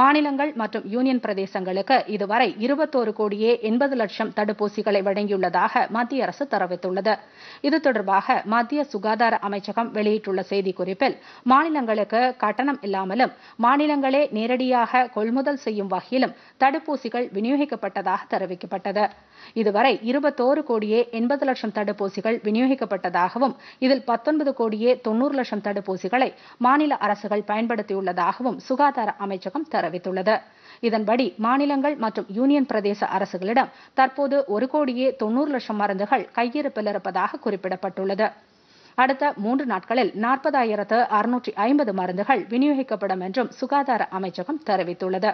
மாநிலங்கள் மற்றும் யூனியன் பிரதேசங்களுக்கு இதுவரை இருபத்தோரு கோடியே எண்பது லட்சம் தடுப்பூசிகளை வழங்கியுள்ளதாக மத்திய அரசு தெரிவித்துள்ளது இது தொடர்பாக மத்திய சுகாதார அமைச்சகம் வெளியிட்டுள்ள செய்திக்குறிப்பில் மாநிலங்களுக்கு கட்டணம் இல்லாமலும் மாநிலங்களே நேரடியாக கொள்முதல் செய்யும் வகையிலும் தடுப்பூசிகள் விநியோகிக்கப்பட்டதாக தெரிவிக்கப்பட்டது இதுவரை இருபத்தோரு கோடியே எண்பது லட்சம் தடுப்பூசிகள் விநியோகிக்கப்பட்டதாகவும் இதில் பத்தொன்பது கோடியே தொன்னூறு லட்சம் தடுப்பூசிகளை மாநில அரசுகள் பயன்படுத்தியுள்ளதாகவும் சுகாதார அமைச்சகம் தெரிவித்துள்ளது இதன்படி மாநிலங்கள் மற்றும் யூனியன் பிரதேச அரசுகளிடம் தற்போது ஒரு கோடியே தொன்னூறு லட்சம் மருந்துகள் கையிருப்பில் இருப்பதாக குறிப்பிடப்பட்டுள்ளது அடுத்த மூன்று நாட்களில் நாற்பதாயிரத்து அறுநூற்றி ஐம்பது மருந்துகள் விநியோகிக்கப்படும் என்றும் சுகாதார அமைச்சகம் தெரிவித்துள்ளது